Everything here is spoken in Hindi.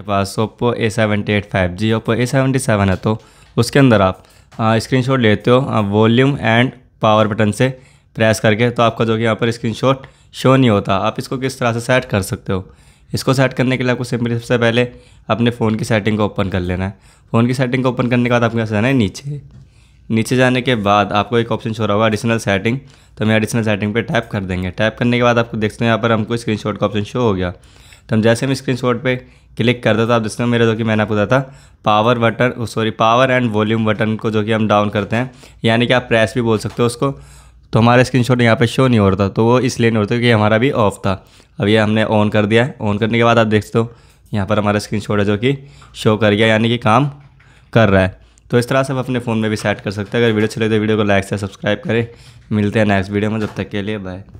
आपके पास Oppo A seventy eight five G Oppo A seventy seven है तो उसके अंदर आप शॉट लेते हो वॉल्यूम एंड पावर बटन से प्रेस करके तो आपका जो कि यहाँ पर शॉट शो नहीं होता आप इसको किस तरह से सेट कर सकते हो इसको सेट करने के लिए आपको सिंपली सबसे पहले अपने फ़ोन की सेटिंग को ओपन कर लेना है फ़ोन की सेटिंग को ओपन करने के बाद आपके पास जाना है नीचे नीचे जाने के बाद आपको एक ऑप्शन शो रहा होगा एडिशनल सेटिंग तो हम एडिशनल सेटिंग पे टैप कर देंगे टैप करने के बाद आपको देखते हैं यहाँ पर हमको स्क्रीनशॉट का ऑप्शन शो हो गया तो हम जैसे हम स्क्रीन शॉट पर क्लिक करते तो आप जिसमें मेरा जो कि मैंने पूछा था power button sorry power and volume button को जो कि हम डाउन करते हैं यानी कि आप प्रेस भी बोल सकते हो उसको तो हमारा स्क्रीन शॉट यहाँ पर शो नहीं हो रहा था तो वो इसलिए नहीं होता क्योंकि हमारा भी ऑफ था अब ये हमने ऑन कर दिया है ऑन करने के बाद आप सकते हो यहाँ पर हमारा स्क्रीन शॉट है जो कि शो कर गया यानी कि काम कर रहा है तो इस तरह से आप अपने फ़ोन में भी सेट कर सकते हैं अगर वीडियो चले तो वीडियो को लाइक से सब्सक्राइब करें मिलते हैं नेक्स्ट वीडियो में जब तक के लिए बाय